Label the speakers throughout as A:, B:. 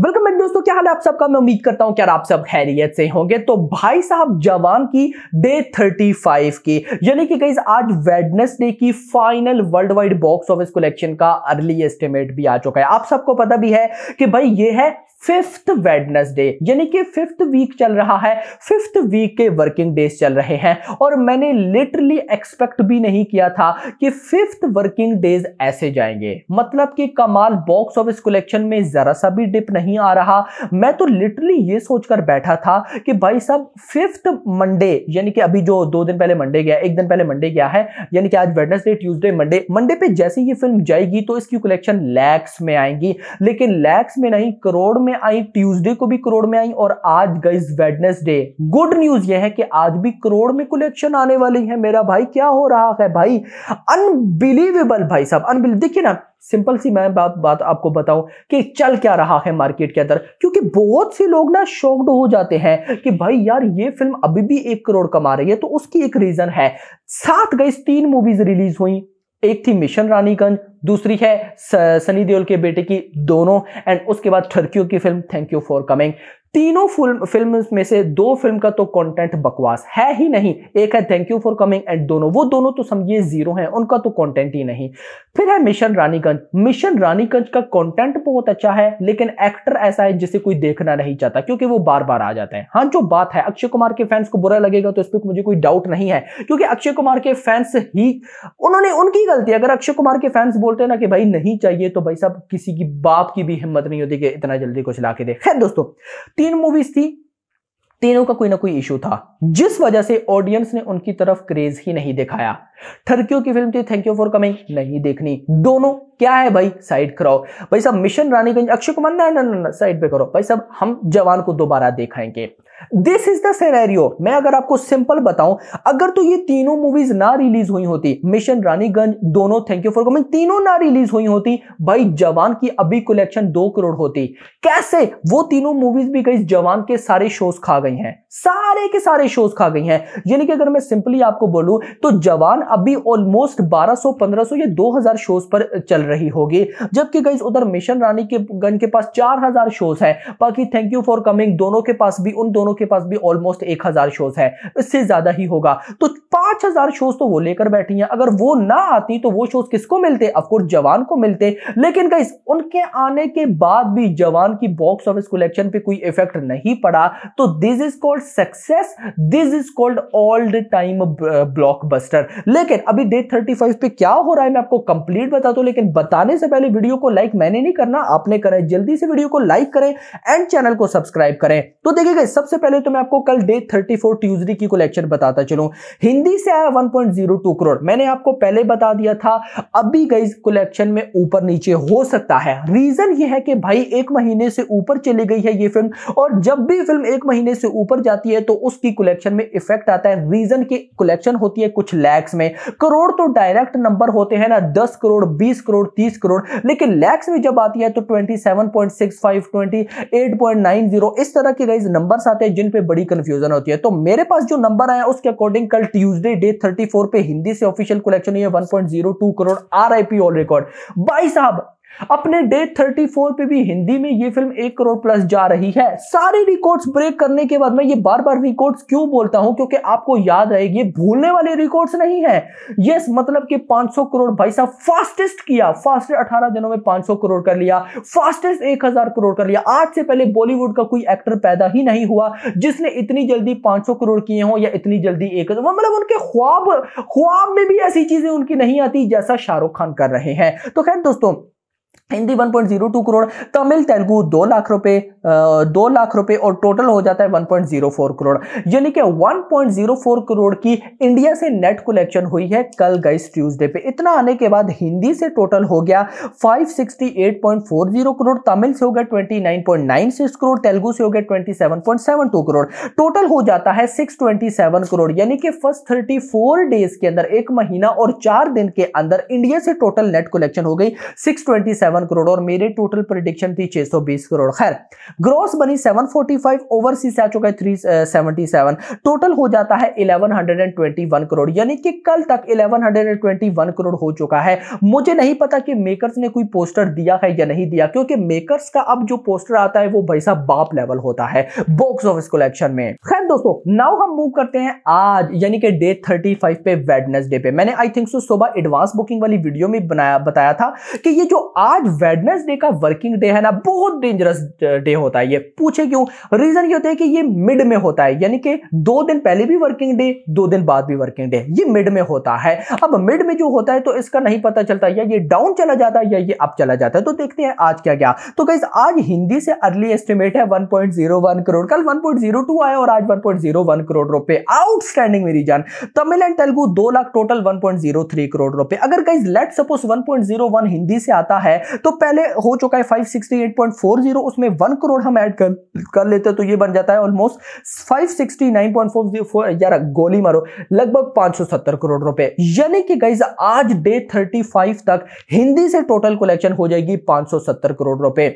A: welcome back दोस्तों क्या हाल है आप सबका मैं उम्मीद करता हूं कि आप सब खैरियत से होंगे तो भाई साहब जवान की डे 35 की यानी कि गई आज वेडनेसडे की final worldwide box office collection का अर्ली एस्टिमेट भी आ चुका है आप सबको पता भी है कि भाई ये है फिफ्थ वेडनेसडे यानी कि फिफ्थ वीक चल रहा है फिफ्थ वीक के वर्किंग डेज चल रहे हैं और मैंने लिटरली एक्सपेक्ट भी नहीं किया था कि फिफ्थ वर्किंग डेज ऐसे जाएंगे मतलब कि कमाल बॉक्स ऑफिस कलेक्शन में जरा सा भी डिप नहीं आ रहा मैं तो लिटरली ये सोचकर बैठा था कि भाई साहब फिफ्थ मंडे यानी कि अभी जो दो दिन पहले मंडे गया एक दिन पहले मंडे गया है यानी कि आज वेडनेसडे ट्यूजडे मंडे मंडे पे जैसे ये फिल्म जाएगी तो इसकी कलेक्शन लैक्स में आएंगी लेकिन लैक्स में नहीं करोड़ में में आई ट्यूसडे को भी करोड़ में आई और आज गई वेडनेसडे गुड न्यूज यह है कि आज भी करोड़ में कलेक्शन आने वाली है मेरा भाई क्या हो रहा है भाई अनबिलीवेबल भाई साहब अनबिल देखिए ना सिंपल सी मैं बात बात आपको बताऊं कि चल क्या रहा है मार्केट के अंदर क्योंकि बहुत से लोग ना शॉक्ड हो जाते हैं कि भाई यार ये फिल्म अभी भी एक करोड़ कमा रही है तो उसकी एक रीजन है सात गई तीन मूवीज रिलीज हुई एक थी मिशन रानीगंज दूसरी है सनी देओल के बेटे की दोनों एंड उसके बाद ठरकियों की film thank you for coming तीनों फिल्म फिल्म में से दो फिल्म का तो कंटेंट बकवास है ही नहीं एक है thank you for coming and दोनों वो दोनों तो समझिए जीरो हैं उनका तो कंटेंट ही नहीं फिर है मिशन रानीगंज मिशन रानीगंज का कंटेंट बहुत अच्छा है लेकिन एक्टर ऐसा है जिसे कोई देखना नहीं चाहता क्योंकि वो बार बार आ जाते हैं हाँ जो बात है अक्षय कुमार के फैंस को बुरा लगेगा तो इस पर मुझे कोई डाउट नहीं है क्योंकि अक्षय कुमार के फैंस ही उन्होंने उनकी गलती अगर अक्षय कुमार के फैंस बोलते हैं ना कि भाई नहीं चाहिए तो भाई साहब किसी की बाप की भी हिम्मत नहीं होती कि इतना जल्दी कुछ ला के दे खैर दोस्तों तीन मूवीज थी तीनों का कोई ना कोई इशू था जिस वजह से ऑडियंस ने उनकी तरफ क्रेज ही नहीं दिखाया ठरकियों की फिल्म थी थैंक यू फॉर कमिंग नहीं देखनी दोनों क्या है भाई साइड कराओ भाई साहब मिशन रानीगंज अक्षय कुमार ना ना ना साइड पे करो भाई साहब हम जवान को दोबारा देखाएंगे दिस इज द सिनेरियो मैं अगर आपको सिंपल बताऊं अगर तो ये तीनों मूवीज ना रिलीज हुई होती मिशन रानीगंज दोनों थैंक यू फॉर कमिंग तीनों ना रिलीज हुई होती भाई जवान की अभी कलेक्शन दो करोड़ होती कैसे वो तीनों मूवीज भी गई जवान के सारे शोज खा गई हैं सारे सारे के सारे शोज खा गई हैं यानी कि अगर मैं सिंपली आपको बोलूं तो जवान अभी ऑलमोस्ट 1200 1500 या 2000 शोज पर चल रही होगी जबकि गई उधर मिशन रानी के गन के पास 4000 शोज है बाकी थैंक यू फॉर कमिंग दोनों के पास भी उन दोनों के पास भी ऑलमोस्ट 1000 शोज है इससे ज्यादा ही होगा तो 5000 शोज तो वो लेकर बैठी हैं अगर वो ना आती तो वो शोज किसको मिलते अफकोर्स जवान को मिलते लेकिन गई उनके आने के बाद भी जवान की बॉक्स ऑफिस कलेक्शन पे कोई इफेक्ट नहीं पड़ा तो this is called success success this is called all time blockbuster लेकिन अभी डेट 35 पे क्या हो रहा है मैं आपको कंप्लीट बताता हूं लेकिन बताने से पहले वीडियो को लाइक मैंने नहीं करना आपने करा है जल्दी से वीडियो को लाइक करें एंड चैनल को सब्सक्राइब करें तो देखिएगा सबसे पहले तो मैं आपको कल डे 34 ट्यूसडे की कलेक्शन बताता चलूं हिंदी से आया 1.02 करोड़ मैंने आपको पहले बता दिया था अभी गई कलेक्शन में ऊपर नीचे हो सकता है रीजन ये है कि भाई एक महीने से ऊपर चली गई है ये फिल्म और जब भी फिल्म एक महीने से ऊपर जाती है तो उसकी कलेक्शन में इफेक्ट आता है रीजन की कलेक्शन होती है कुछ लैक्स में करोड़ तो डायरेक्ट नंबर होते हैं ना दस करोड़ बीस करोड़ तीस करोड़ लेकिन लैक्स में जब आती है तो twenty seven point six five twenty eight point nine zero इस तरह के गाइज नंबर आते हैं जिन पे बड़ी कंफ्यूजन होती है तो मेरे पास जो नंबर आया उसके अकॉर्डिंग कल ट्यूजडे डे थर्टी पे हिंदी से ऑफिशियल कलेक्शन हुई है one crore are all record भाई साहब अपने डे 34 पे भी हिंदी में ये फिल्म एक करोड़ प्लस जा रही है सारे रिकॉर्ड्स ब्रेक करने के बाद मैं ये बार बार रिकॉर्ड्स क्यों बोलता हूं क्योंकि आपको याद रहेगी ये भूलने वाले रिकॉर्ड्स नहीं है यस मतलब कि 500 करोड़ भाई साहब फास्टेस्ट किया फास्टेस्ट 18 दिनों में 500 करोड़ कर लिया फास्टेस्ट एक करोड़ कर लिया आज से पहले बॉलीवुड का कोई एक्टर पैदा ही नहीं हुआ जिसने इतनी जल्दी पांच करोड़ किए हों या इतनी जल्दी एक मतलब उनके ख्वाब ख्वाब में भी ऐसी चीजें उनकी नहीं आती जैसा शाहरुख खान कर रहे हैं तो खैर दोस्तों हिंदी 1.02 करोड़ तमिल तेलुगु दो लाख रुपए दो लाख रुपए और टोटल हो जाता है 1.04 करोड़ यानी कि 1.04 करोड़ की इंडिया से नेट कलेक्शन हुई है कल गई ट्यूसडे पे इतना आने के बाद हिंदी से टोटल हो गया 568.40 करोड़ तमिल से हो गया 29.96 करोड़ तेलुगु से हो गया 27.72 करोड़ टोटल हो जाता है सिक्स करोड़ यानी कि फर्स्ट थर्टी डेज के अंदर एक महीना और चार दिन के अंदर इंडिया से टोटल नेट कलेक्शन हो गई सिक्स सेवन करोड़ और मेरे टोटल प्रोडिक्शन थी छह सौ बीस करोड़ खैर ग्रोस बनी सेवन फोर्टी फाइव ओवरसीज आ चुका है थ्री सेवनटी सेवन टोटल हो जाता है eleven hundred and twenty one crore यानी कि कल तक eleven hundred and twenty one crore हो चुका है मुझे नहीं पता कि मेकर्स ने कोई पोस्टर दिया है या नहीं दिया क्योंकि मेकर्स का अब जो पोस्टर आता है वो भाई साहब बाप लेवल होता है बॉक्स ऑफिस कलेक्शन में खैर दोस्तों नाउ हम मूव करते हैं आज यानी कि डे थर्टी फाइव पे वेडनेसडे पे मैंने आई थिंक सुबह एडवांस बुकिंग वाली वीडियो में बनाया बताया था कि ये जो आज आज वेडनेसडे का वर्किंग डे है ना बहुत डेंजरस डे uh, होता है ये पूछे क्यों रीजन ये होता है कि ये मिड में होता है यानी कि दो दिन पहले भी वर्किंग डे दो दिन बाद भी वर्किंग डे ये मिड में होता है अब मिड में जो होता है तो इसका नहीं पता चलता या ये डाउन चला जाता है या ये अप चला जाता है तो देखते हैं आज क्या क्या तो कैसे आज हिंदी से अर्ली एस्टिमेट है वन करोड़ कल वन आया और आज वन करोड़ रुपए आउटस्टैंडिंग मेरी जान तमिल एंड तेलुगु दो लाख टोटल वन करोड़ रुपए अगर guys let suppose one Hindi से आता है तो पहले हो चुका है 568.40 उसमें वन करोड़ हम ऐड कर कर लेते हैं तो ये बन जाता है ऑलमोस्ट 569.40 यार गोली मारो लगभग 570 करोड़ रुपए यानी कि गाइज आज डे 35 तक हिंदी से टोटल कलेक्शन हो जाएगी 570 करोड़ रुपए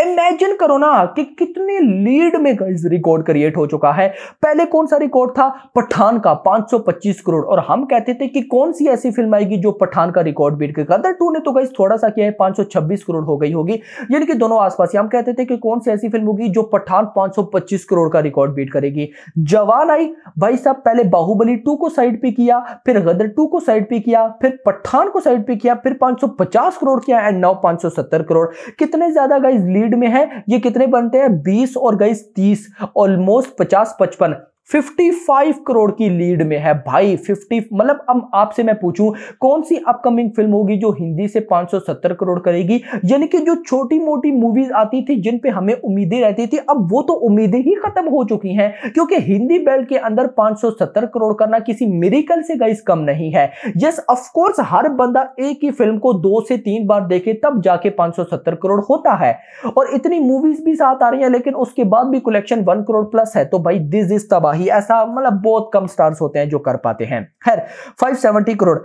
A: इमेजिन करो ना कि कितने लीड में गाइस रिकॉर्ड क्रिएट हो चुका है पहले कौन सा रिकॉर्ड था पठान का 525 करोड़ और हम कहते थे कि कौन सी ऐसी फिल्म आएगी जो पठान का रिकॉर्ड बीट के टू ने तो गाइस थोड़ा सा किया है 526 करोड़ हो गई होगी यानी कि दोनों आसपास हम कहते थे कि कौन सी ऐसी फिल्म होगी जो पठान पांच करोड़ का रिकॉर्ड बीट करेगी जवान आई भाई साहब पहले बाहुबली टू को साइड पे किया फिर गदर टू को साइड पे किया फिर पठान को साइड पे किया फिर पांच करोड़ किया एंड नौ पांच करोड़ कितने ज्यादा गाइज लीड में है ये कितने बनते हैं बीस और गई तीस ऑलमोस्ट पचास पचपन 55 करोड़ की लीड में है भाई 50 मतलब अब आपसे मैं पूछूं कौन सी अपकमिंग फिल्म होगी जो हिंदी से 570 करोड़ करेगी यानी कि जो छोटी मोटी मूवीज आती थी जिन पे हमें उम्मीदें रहती थी अब वो तो उम्मीदें ही खत्म हो चुकी हैं क्योंकि हिंदी बेल्ट के अंदर 570 करोड़ करना किसी मेरिकल से गाइस कम नहीं है यस ऑफकोर्स हर बंदा एक ही फिल्म को दो से तीन बार देखे तब जाके पांच करोड़ होता है और इतनी मूवीज भी साथ आ रही है लेकिन उसके बाद भी कलेक्शन वन करोड़ प्लस है तो भाई दिस इज तबाही ही ऐसा मतलब बहुत कम स्टार्स होते हैं जो कर पाते हैं खैर 570 crore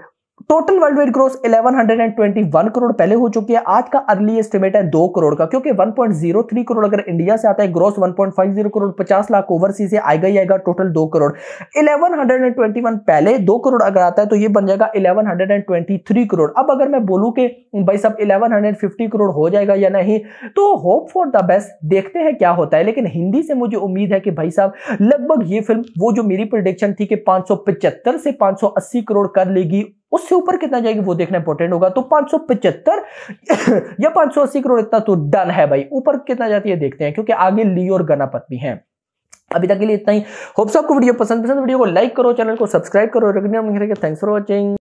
A: total worldwide growth 1121 crore पहले हो चुकी है आज का अर्ली एस्टिमेट है दो करोड़ का क्योंकि 1.03 करोड़ अगर इंडिया से आता है ग्रोस 1.50 करोड़ 50 लाख ओवरसी से आएगा ही आएगा टोटल दो करोड़ 1121 पहले दो करोड़ अगर आता है तो ये बन जाएगा 1123 करोड़ अब अगर मैं बोलूँ कि भाई सब 1150 करोड़ हो जाएगा या नहीं तो होप फॉर द बेस्ट देखते हैं क्या होता है लेकिन हिंदी से मुझे उम्मीद है कि भाई साहब लगभग ये फिल्म वो जो मेरी प्रोडिक्शन थी कि पाँच से पाँच करोड़ कर लेगी उससे ऊपर कितना जाएगी वो देखना इंपॉर्टेंट होगा तो पांच या 580 करोड़ इतना तो डन है भाई ऊपर कितना जाती है देखते हैं क्योंकि आगे ली और गनापत भी अभी तक के लिए इतना ही होप्स आपको वीडियो पसंद पसंद वीडियो को लाइक करो चैनल को सब्सक्राइब करो थैंक्स फॉर वॉचिंग